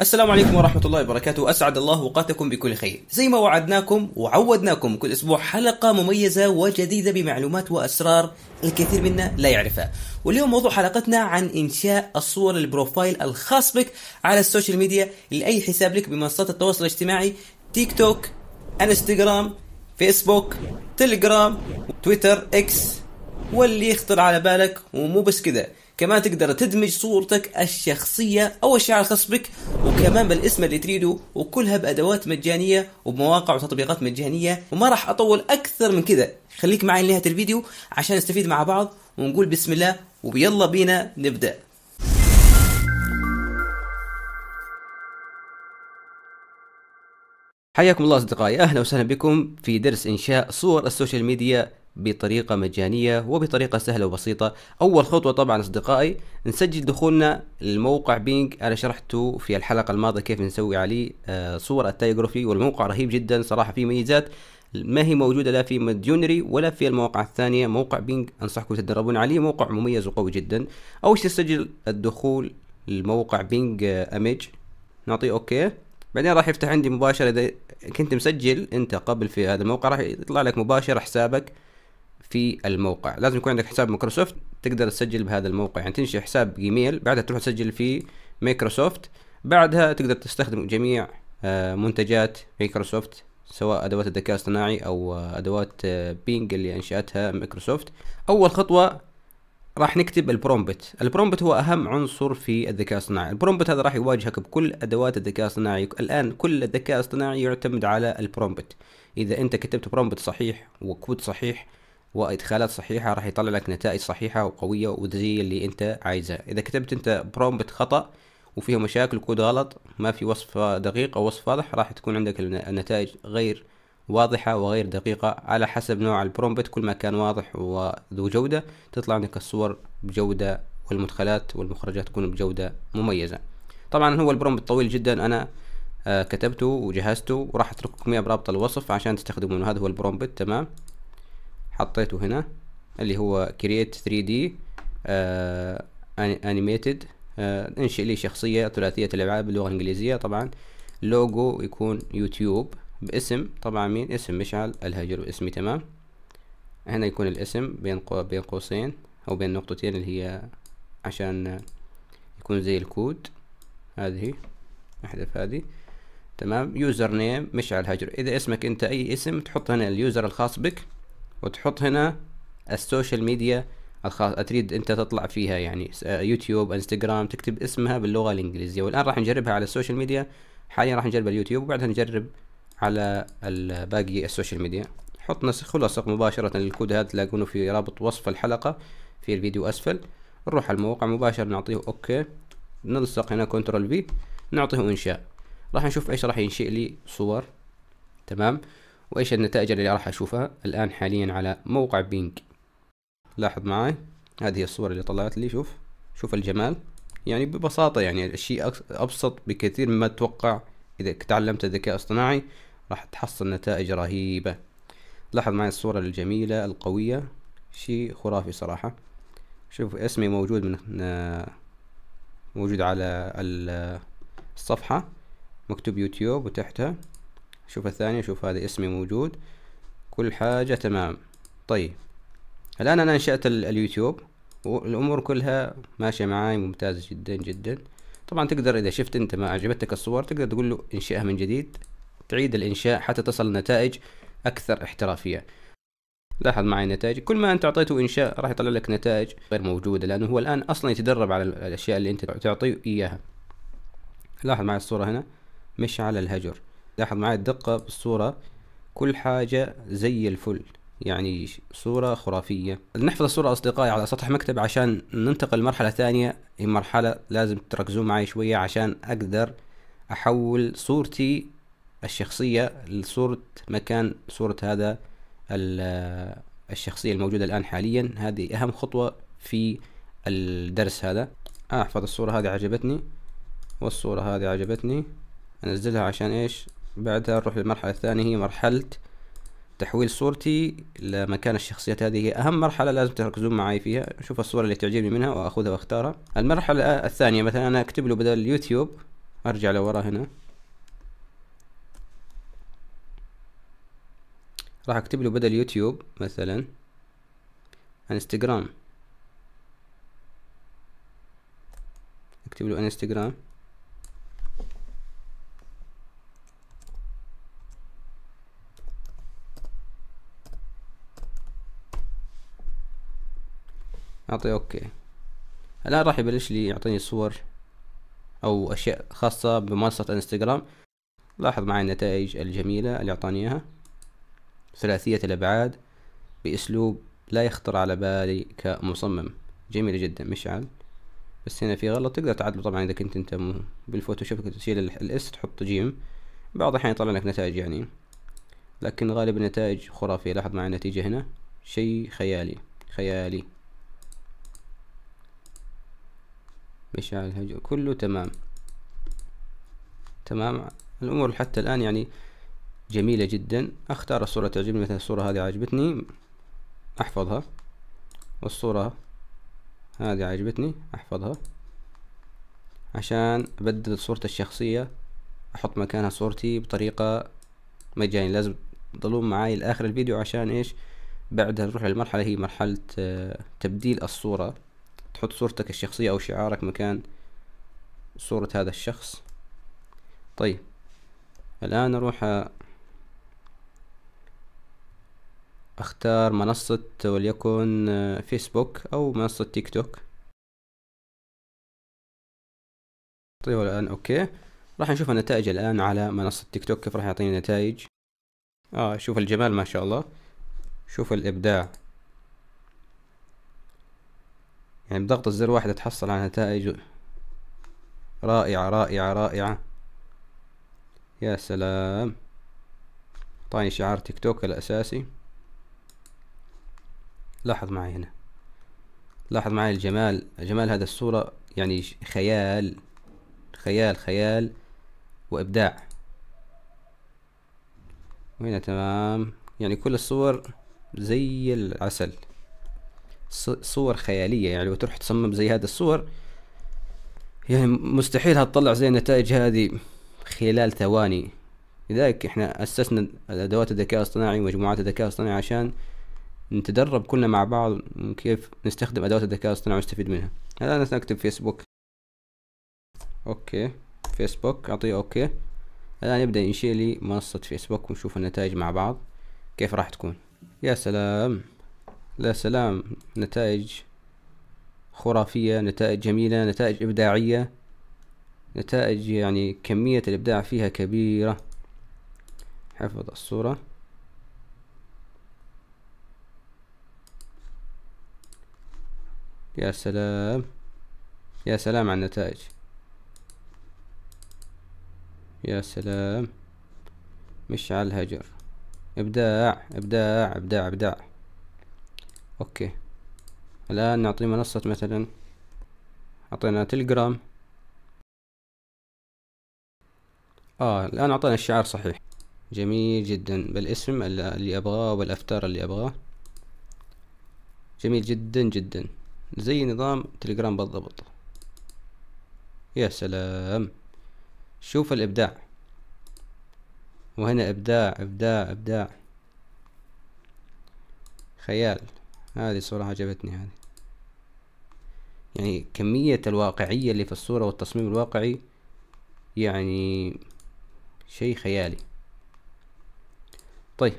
السلام عليكم ورحمة الله وبركاته أسعد الله أوقاتكم بكل خير زي ما وعدناكم وعودناكم كل أسبوع حلقة مميزة وجديدة بمعلومات وأسرار الكثير منا لا يعرفها واليوم موضوع حلقتنا عن إنشاء الصور البروفايل الخاص بك على السوشيال ميديا لأي حساب لك بمنصات التواصل الاجتماعي تيك توك انستغرام فيسبوك تليجرام تويتر اكس واللي يخطر على بالك ومو بس كده كمان تقدر تدمج صورتك الشخصية أو الشعر الخاص بك وكمان بالاسم اللي تريده وكلها بأدوات مجانية وبمواقع وتطبيقات مجانية وما راح أطول أكثر من كذا خليك معي لنهاية الفيديو عشان نستفيد مع بعض ونقول بسم الله ويلا بينا نبدأ حياكم الله اصدقائي اهلا وسهلا بكم في درس انشاء صور السوشيال ميديا بطريقة مجانية وبطريقة سهلة وبسيطة أول خطوة طبعا أصدقائي نسجل دخولنا لموقع بينج أنا شرحته في الحلقة الماضية كيف نسوي عليه آه، صور التايجرافي والموقع رهيب جدا صراحة فيه ميزات ما هي موجودة لا في مديونري ولا في المواقع الثانية موقع بينج أنصحكم تتدربون عليه موقع مميز وقوي جدا أول شيء تسجل الدخول لموقع بينج أميج آه، نعطيه أوكي بعدين راح يفتح عندي مباشرة إذا كنت مسجل أنت قبل في هذا الموقع راح يطلع لك مباشرة حسابك في الموقع لازم يكون عندك حساب مايكروسوفت تقدر تسجل بهذا الموقع يعني تنشئ حساب جيميل بعدها تروح تسجل في مايكروسوفت بعدها تقدر تستخدم جميع آه، منتجات مايكروسوفت سواء ادوات الذكاء الاصطناعي او آه، ادوات آه، بينج اللي انشاتها مايكروسوفت اول خطوه راح نكتب البرومبت البرومبت هو اهم عنصر في الذكاء الاصطناعي البرومبت هذا راح يواجهك بكل ادوات الذكاء الاصطناعي الان كل الذكاء الاصطناعي يعتمد على البرومبت اذا انت كتبت برومبت صحيح وكود صحيح وادخالات صحيحه راح يطلع لك نتائج صحيحه وقويه وزي اللي انت عايزها اذا كتبت انت برومبت خطا وفيه مشاكل كود غلط ما في وصف دقيق او وصف واضح راح تكون عندك النتائج غير واضحة وغير دقيقة على حسب نوع البرومبت كل ما كان واضح وذو جودة تطلع عندك الصور بجودة والمدخلات والمخرجات تكون بجودة مميزة طبعا هو البرومبت طويل جدا أنا آه، كتبته وجهزته وراح اترككم اياه برابط الوصف عشان تستخدمونه هذا هو البرومبت تمام حطيته هنا اللي هو create 3D آه animated آه، انشئ لي شخصية ثلاثية الألعاب باللغة الإنجليزية طبعا لوجو يكون يوتيوب باسم طبعا مين اسم مشعل الهجر باسمي تمام هنا يكون الاسم بين بين قوسين أو بين نقطتين اللي هي عشان يكون زي الكود هذه احذف هذه تمام يوزر نيم مشعل هجر اذا اسمك انت اي اسم تحط هنا اليوزر الخاص بك وتحط هنا السوشيال ميديا الخاص تريد انت تطلع فيها يعني آه، يوتيوب انستغرام تكتب اسمها باللغه الانجليزيه والان راح نجربها على السوشيال ميديا حاليا راح نجرب اليوتيوب وبعدها نجرب على باقي السوشيال ميديا حط نسخ ولصق مباشرة للكود هذا تلاقونه في رابط وصف الحلقة في الفيديو أسفل نروح على الموقع مباشر نعطيه أوكي نلصق هنا كنترول في نعطيه إنشاء راح نشوف إيش راح ينشئ لي صور تمام وإيش النتائج اللي راح أشوفها الآن حاليا على موقع بينج لاحظ معي هذه هي الصور اللي طلعت لي شوف شوف الجمال يعني ببساطة يعني الشيء أبسط بكثير مما تتوقع إذا تعلمت الذكاء الاصطناعي راح تحصل نتائج رهيبة لاحظ معي الصورة الجميلة القوية شيء خرافي صراحة شوف اسمي موجود من موجود على الصفحة مكتوب يوتيوب وتحتها شوف الثانية شوف هذا اسمي موجود كل حاجة تمام طيب الآن أنا أنشأت اليوتيوب والأمور كلها ماشية معاي ممتازة جدا جدا طبعا تقدر إذا شفت أنت ما عجبتك الصور تقدر تقول له انشئها من جديد تعيد الإنشاء حتى تصل لنتائج أكثر احترافية لاحظ معي النتائج كل ما أنت أعطيته إنشاء راح يطلع لك نتائج غير موجودة لأنه هو الآن أصلا يتدرب على الأشياء اللي أنت تعطيه إياها لاحظ معي الصورة هنا على الهجر لاحظ معي الدقة بالصورة كل حاجة زي الفل يعني صورة خرافية نحفظ الصورة أصدقائي على سطح مكتب عشان ننتقل لمرحلة ثانية هي مرحلة لازم تركزون معي شوية عشان أقدر أحول صورتي الشخصية لصورة مكان صورة هذا الشخصية الموجودة الآن حاليا هذه أهم خطوة في الدرس هذا آه، أحفظ الصورة هذه عجبتني والصورة هذه عجبتني انزلها عشان ايش بعدها نروح للمرحلة الثانية هي مرحلة تحويل صورتي لمكان الشخصيات هذه هي أهم مرحلة لازم تركزون معي فيها أشوف الصورة اللي تعجبني منها وأخذها وأختارها المرحلة الثانية مثلا أنا أكتب له بدل يوتيوب أرجع لورا هنا راح أكتب له بدل يوتيوب مثلا انستغرام أكتب له انستغرام اعطي اوكي الان راح يبلش لي يعطيني صور او اشياء خاصة بمنصة انستغرام لاحظ معي النتائج الجميلة اللي اعطاني اياها ثلاثية الابعاد باسلوب لا يخطر على بالي كمصمم جميلة جدا مشعل بس هنا في غلط تقدر تعدله طبعا اذا كنت انت بالفوتوشوب تشيل الاس تحط جيم بعض الاحيان يطلع لك نتائج يعني لكن غالب النتائج خرافية لاحظ معي النتيجة هنا شيء خيالي خيالي مشعل هجو كله تمام تمام الأمور حتى الآن يعني جميلة جدا أختار الصورة تعجبني مثلا الصورة هذه عجبتني أحفظها والصورة هذه عجبتني أحفظها عشان أبدل صورة الشخصية أحط مكانها صورتي بطريقة مجانية يعني، لازم تضلون معاي لآخر الفيديو عشان إيش بعدها نروح للمرحلة هي مرحلة آه، تبديل الصورة تحط صورتك الشخصية أو شعارك مكان صورة هذا الشخص طيب الآن أروح أختار منصة وليكن فيسبوك أو منصة تيك توك طيب الآن أوكي راح نشوف النتائج الآن على منصة تيك توك كيف راح يعطيني نتائج آه شوف الجمال ما شاء الله شوف الإبداع يعني بضغط الزر واحد تحصل على نتائج رائعة رائعة رائعة يا سلام طاني شعار تيك توك الأساسي لاحظ معي هنا لاحظ معي الجمال جمال هذا الصورة يعني خيال خيال خيال وإبداع وهنا تمام يعني كل الصور زي العسل صور خياليه يعني وتروح تصمم زي هذه الصور يعني مستحيل هتطلع زي النتائج هذه خلال ثواني لذلك احنا اسسنا ادوات الذكاء الاصطناعي ومجموعات الذكاء الاصطناعي عشان نتدرب كلنا مع بعض كيف نستخدم ادوات الذكاء الاصطناعي ونستفيد منها الان نكتب فيسبوك اوكي فيسبوك اعطيه اوكي الان يبدا ينشئ لي منصه فيسبوك ونشوف النتائج مع بعض كيف راح تكون يا سلام لا سلام نتائج خرافية نتائج جميلة نتائج إبداعية نتائج يعني كمية الإبداع فيها كبيرة حفظ الصورة يا سلام يا سلام على النتائج يا سلام مشعل هجر إبداع إبداع إبداع إبداع اوكي الان نعطي منصة مثلا اعطينا تلجرام اه الان اعطينا الشعار صحيح جميل جدا بالاسم اللي ابغاه والافتار اللي ابغاه جميل جدا جدا زي نظام تليجرام بالضبط يا سلام شوف الابداع وهنا ابداع ابداع ابداع خيال هذه الصورة عجبتني هذه يعني كمية الواقعية اللي في الصورة والتصميم الواقعي يعني شيء خيالي طيب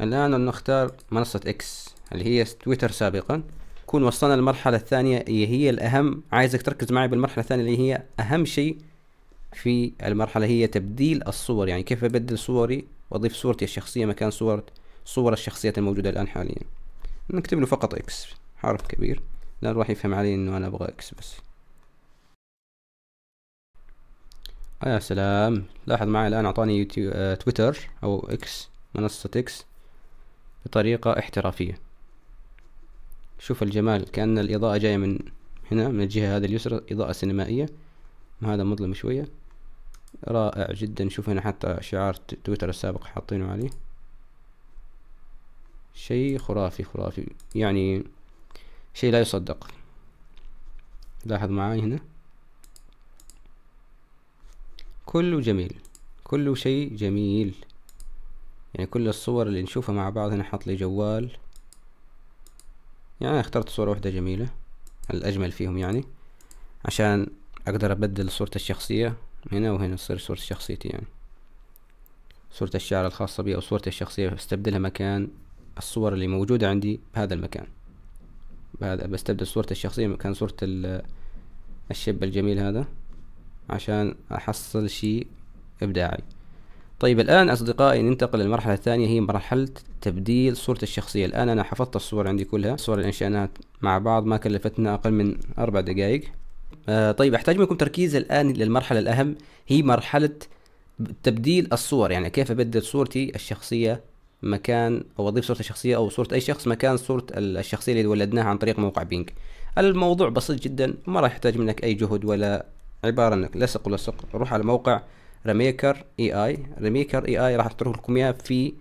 الآن نختار منصة إكس اللي هي تويتر سابقا نكون وصلنا للمرحلة الثانية اللي هي الأهم عايزك تركز معي بالمرحلة الثانية اللي هي أهم شيء في المرحلة هي تبديل الصور يعني كيف أبدل صوري وأضيف صورتي الشخصية مكان صور صور الشخصيات الموجودة الآن حاليا نكتب له فقط اكس حرف كبير لأن راح يفهم علي انه انا ابغى اكس بس يا سلام لاحظ معي الآن أعطاني يوتيو... آه... تويتر أو إكس منصة إكس بطريقة احترافية شوف الجمال كأن الإضاءة جاية من هنا من الجهة هذه اليسرى إضاءة سينمائية هذا مظلم شوية رائع جدا شوف هنا حتى شعار تويتر السابق حاطينه عليه شيء خرافي خرافي يعني شيء لا يصدق لاحظ معاي هنا كله جميل كله شيء جميل يعني كل الصور اللي نشوفها مع بعض هنا حط لي جوال يعني اخترت صورة واحدة جميلة الأجمل فيهم يعني عشان أقدر أبدل صورة الشخصية هنا وهنا تصير صورة شخصيتي يعني صورة الشعر الخاصة بي أو صورتي الشخصية استبدلها مكان الصور اللي موجودة عندي بهذا المكان بهذا بستبدل صورة الشخصية مكان صورة الشاب الجميل هذا عشان أحصل شيء إبداعي طيب الآن أصدقائي ننتقل للمرحلة الثانية هي مرحلة تبديل صورة الشخصية الآن أنا حفظت الصور عندي كلها صور الإنشاءات مع بعض ما كلفتنا أقل من أربع دقائق آه طيب أحتاج منكم تركيز الآن للمرحلة الأهم هي مرحلة تبديل الصور يعني كيف أبدل صورتي الشخصية مكان او اضيف صوره الشخصيه او صوره اي شخص مكان صوره الشخصيه اللي ولدناها عن طريق موقع بينج الموضوع بسيط جدا ما راح يحتاج منك اي جهد ولا عباره انك لصق ولصق روح على موقع ريميكر اي اي ريميكر اي اي راح اترك لكم اياه في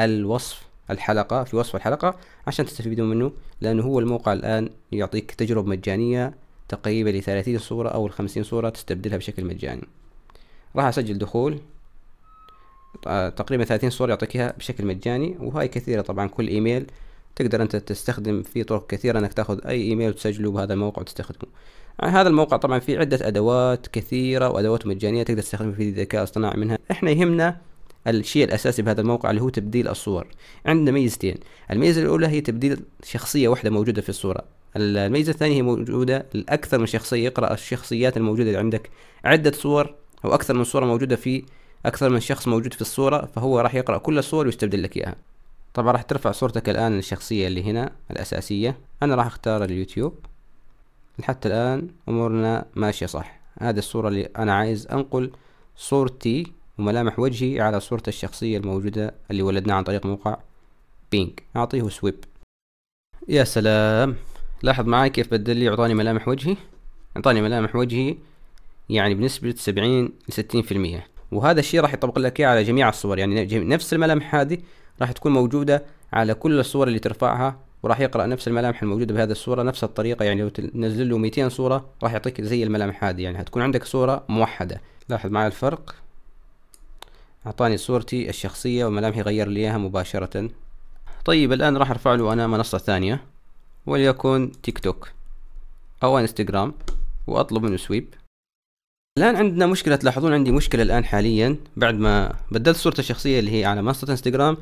الوصف الحلقه في وصف الحلقه عشان تستفيدوا منه لانه هو الموقع الان يعطيك تجربه مجانيه تقريبا ل 30 صوره او ال 50 صوره تستبدلها بشكل مجاني راح اسجل دخول تقريبا 30 صورة يعطيكها بشكل مجاني وهاي كثيرة طبعا كل ايميل تقدر انت تستخدم في طرق كثيرة انك تاخذ اي ايميل وتسجله بهذا الموقع وتستخدمه يعني هذا الموقع طبعا فيه عدة ادوات كثيرة وادوات مجانية تقدر تستخدمها في الذكاء الاصطناعي منها احنا يهمنا الشيء الاساسي بهذا الموقع اللي هو تبديل الصور عندنا ميزتين الميزه الاولى هي تبديل شخصيه واحده موجوده في الصوره الميزه الثانيه هي موجوده لاكثر من شخصيه يقرأ الشخصيات الموجوده اللي عندك عده صور او اكثر من صوره موجوده في اكثر من شخص موجود في الصورة فهو راح يقرأ كل الصور ويستبدل لك اياها طبعا راح ترفع صورتك الان الشخصية اللي هنا الاساسية انا راح اختار اليوتيوب لحتى الان امورنا ماشية صح هذه الصورة اللي انا عايز انقل صورتي وملامح وجهي على صورة الشخصية الموجودة اللي ولدناها عن طريق موقع بينك أعطيه سويب يا سلام لاحظ معاي كيف بدل لي أعطاني ملامح وجهي أعطاني ملامح وجهي يعني بنسبة سبعين لستين في المية وهذا الشيء راح يطبق لك اياه على جميع الصور يعني نفس الملامح هذه راح تكون موجودة على كل الصور اللي ترفعها وراح يقرأ نفس الملامح الموجودة بهذه الصورة نفس الطريقة يعني لو تنزل له 200 صورة راح يعطيك زي الملامح هذه يعني هتكون عندك صورة موحدة لاحظ معي الفرق أعطاني صورتي الشخصية وملامحي غير لي إياها مباشرة طيب الآن راح أرفع له أنا منصة ثانية وليكن تيك توك أو انستغرام وأطلب منه سويب الان عندنا مشكله تلاحظون عندي مشكله الان حاليا بعد ما بدلت صورتي الشخصيه اللي هي على منصه انستغرام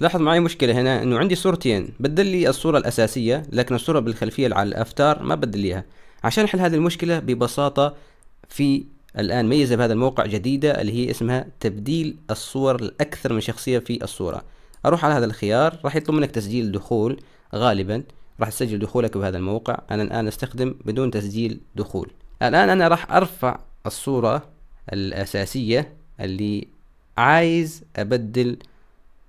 لاحظ معي مشكله هنا انه عندي صورتين بدل لي الصوره الاساسيه لكن الصوره بالخلفيه على الافتار ما بدل ليها عشان احل هذه المشكله ببساطه في الان ميزه بهذا الموقع جديده اللي هي اسمها تبديل الصور لاكثر من شخصيه في الصوره اروح على هذا الخيار راح يطلب منك تسجيل دخول غالبا راح تسجل دخولك بهذا الموقع انا الان استخدم بدون تسجيل دخول الان انا راح ارفع الصورة الأساسية اللي عايز أبدل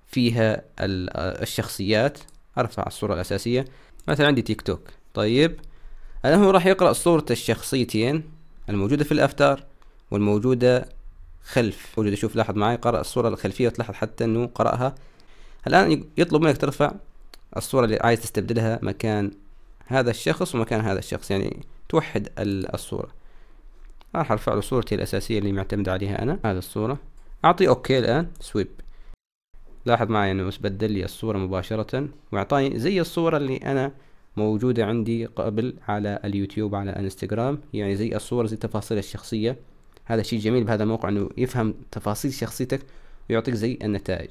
فيها الشخصيات أرفع الصورة الأساسية مثلا عندي تيك توك طيب أنا هو راح يقرأ صورة الشخصيتين الموجودة في الأفتار والموجودة خلف موجودة شوف لاحظ معي قرأ الصورة الخلفية وتلاحظ حتى أنه قرأها الآن يطلب منك ترفع الصورة اللي عايز تستبدلها مكان هذا الشخص ومكان هذا الشخص يعني توحد الصورة راح ارفع له صورتي الاساسية اللي معتمد عليها انا هذا الصورة اعطي اوكي الان سويب لاحظ معي انه بدل لي الصورة مباشرة واعطاني زي الصورة اللي انا موجودة عندي قبل على اليوتيوب على انستغرام يعني زي الصور زي تفاصيل الشخصية هذا شيء جميل بهذا الموقع انه يفهم تفاصيل شخصيتك ويعطيك زي النتائج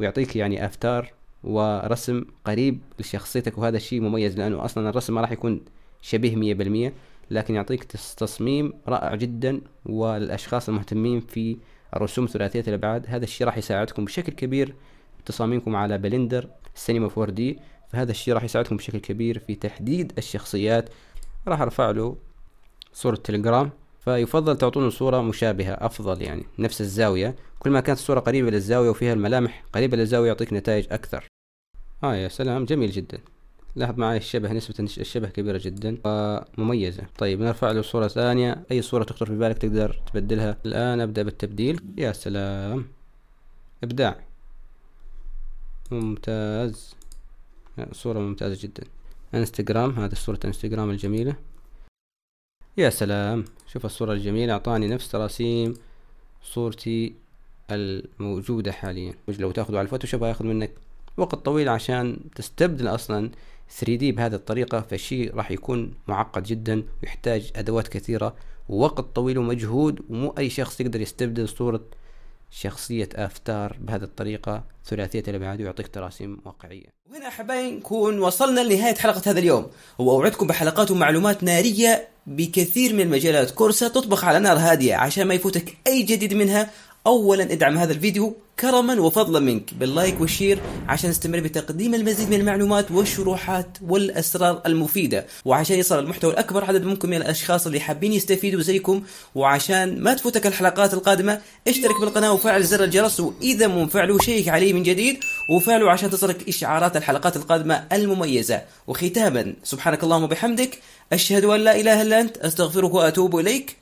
ويعطيك يعني افتار ورسم قريب لشخصيتك وهذا الشيء مميز لانه اصلا الرسم ما راح يكون شبيه مية بالمية لكن يعطيك تصميم رائع جدا والاشخاص المهتمين في الرسوم ثلاثية الأبعاد هذا الشيء راح يساعدكم بشكل كبير تصاميمكم على بلندر سينما 4 دي فهذا الشيء راح يساعدكم بشكل كبير في تحديد الشخصيات راح ارفع له صورة تليجرام فيفضل تعطونه صورة مشابهة أفضل يعني نفس الزاوية كل ما كانت الصورة قريبة للزاوية وفيها الملامح قريبة للزاوية يعطيك نتائج أكثر آه يا سلام جميل جدا لاحظ معي الشبه نسبة الشبه كبيرة جدا ومميزة طيب نرفع له صورة ثانية أي صورة تخطر في بالك تقدر تبدلها الآن أبدأ بالتبديل يا سلام إبداع ممتاز صورة ممتازة جدا انستغرام هذه صورة انستغرام الجميلة يا سلام شوف الصورة الجميلة أعطاني نفس تراسيم صورتي الموجودة حاليا لو تاخذه على الفوتوشوب هياخذ منك وقت طويل عشان تستبدل أصلا 3 دي بهذه الطريقة فالشيء راح يكون معقد جدا ويحتاج أدوات كثيرة ووقت طويل ومجهود ومو أي شخص يقدر يستبدل صورة شخصية أفتار بهذه الطريقة ثلاثية الأبعاد ويعطيك تراسيم واقعية وهنا أحبائي نكون وصلنا لنهاية حلقة هذا اليوم وأوعدكم بحلقات ومعلومات نارية بكثير من المجالات كورسة تطبخ على نار هادية عشان ما يفوتك أي جديد منها اولا ادعم هذا الفيديو كرما وفضلا منك باللايك والشير عشان نستمر بتقديم المزيد من المعلومات والشروحات والاسرار المفيده وعشان يصل المحتوى الاكبر عدد ممكن من الاشخاص اللي حابين يستفيدوا زيكم وعشان ما تفوتك الحلقات القادمه اشترك بالقناه وفعل زر الجرس واذا مو مفعله شيك عليه من جديد وفعله عشان تصلك اشعارات الحلقات القادمه المميزه وختاما سبحانك اللهم وبحمدك اشهد ان لا اله الا انت استغفرك واتوب اليك